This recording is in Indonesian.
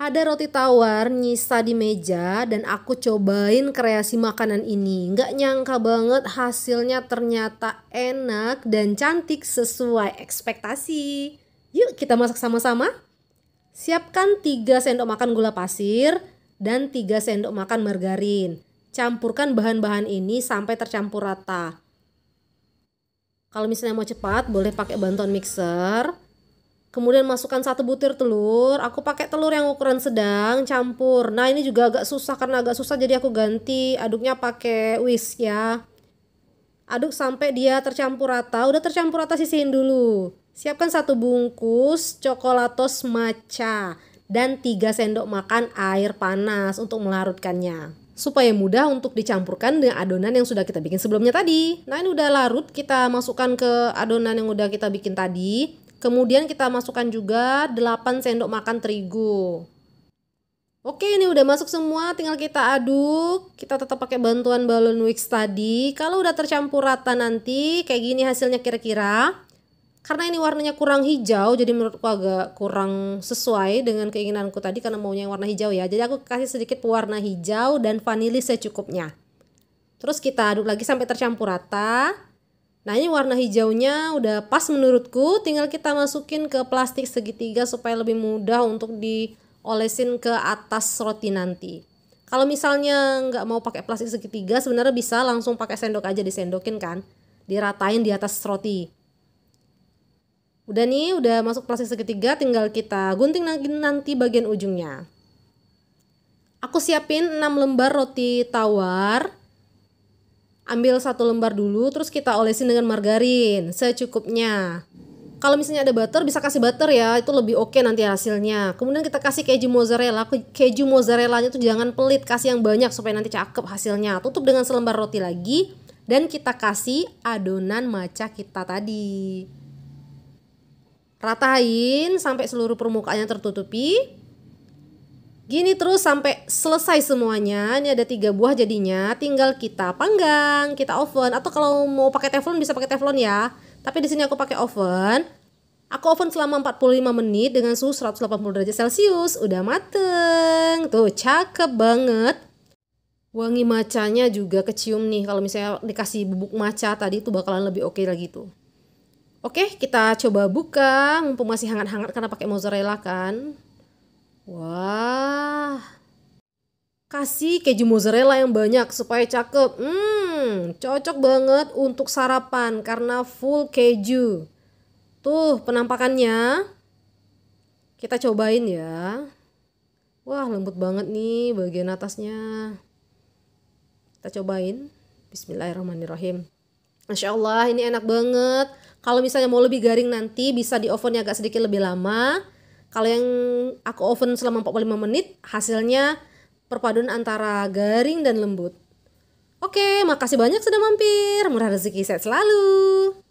Ada roti tawar nyisa di meja dan aku cobain kreasi makanan ini. Nggak nyangka banget hasilnya ternyata enak dan cantik sesuai ekspektasi. Yuk kita masak sama-sama. Siapkan 3 sendok makan gula pasir dan 3 sendok makan margarin. Campurkan bahan-bahan ini sampai tercampur rata. Kalau misalnya mau cepat boleh pakai bantuan mixer. Kemudian masukkan satu butir telur. Aku pakai telur yang ukuran sedang campur. Nah, ini juga agak susah karena agak susah jadi aku ganti aduknya pakai whisk ya. Aduk sampai dia tercampur rata. Udah tercampur rata sisihin dulu. Siapkan satu bungkus coklatos matcha dan 3 sendok makan air panas untuk melarutkannya supaya mudah untuk dicampurkan dengan adonan yang sudah kita bikin sebelumnya tadi. Nah, ini udah larut, kita masukkan ke adonan yang udah kita bikin tadi. Kemudian kita masukkan juga 8 sendok makan terigu. Oke, ini udah masuk semua, tinggal kita aduk. Kita tetap pakai bantuan balon wicks tadi. Kalau udah tercampur rata nanti kayak gini hasilnya kira-kira. Karena ini warnanya kurang hijau, jadi menurutku agak kurang sesuai dengan keinginanku tadi karena maunya yang warna hijau ya. Jadi aku kasih sedikit pewarna hijau dan vanili secukupnya. Terus kita aduk lagi sampai tercampur rata. Nah ini warna hijaunya udah pas menurutku tinggal kita masukin ke plastik segitiga supaya lebih mudah untuk diolesin ke atas roti nanti. Kalau misalnya nggak mau pakai plastik segitiga sebenarnya bisa langsung pakai sendok aja disendokin kan. Diratain di atas roti. Udah nih udah masuk plastik segitiga tinggal kita gunting nanti bagian ujungnya. Aku siapin 6 lembar roti tawar ambil satu lembar dulu terus kita olesin dengan margarin secukupnya kalau misalnya ada butter bisa kasih butter ya itu lebih oke okay nanti hasilnya kemudian kita kasih keju mozzarella keju mozzarellanya itu jangan pelit kasih yang banyak supaya nanti cakep hasilnya tutup dengan selembar roti lagi dan kita kasih adonan maca kita tadi ratain sampai seluruh permukaannya tertutupi Gini terus sampai selesai semuanya. Ini ada tiga buah jadinya. Tinggal kita panggang, kita oven atau kalau mau pakai teflon bisa pakai teflon ya. Tapi di sini aku pakai oven. Aku oven selama 45 menit dengan suhu 180 derajat Celcius. Udah mateng. Tuh, cakep banget. Wangi macanya juga kecium nih. Kalau misalnya dikasih bubuk maca tadi itu bakalan lebih oke okay lagi tuh. Oke, kita coba buka. Mumpung masih hangat-hangat karena pakai mozzarella kan. Wah. Kasih keju mozzarella yang banyak supaya cakep. Hmm, cocok banget untuk sarapan karena full keju. Tuh penampakannya. Kita cobain ya. Wah, lembut banget nih bagian atasnya. Kita cobain. Bismillahirrahmanirrahim. Masya Allah, ini enak banget. Kalau misalnya mau lebih garing nanti bisa di ovennya agak sedikit lebih lama. Kalau yang aku oven selama 45 menit, hasilnya perpaduan antara garing dan lembut. Oke, makasih banyak sudah mampir. Murah rezeki set selalu.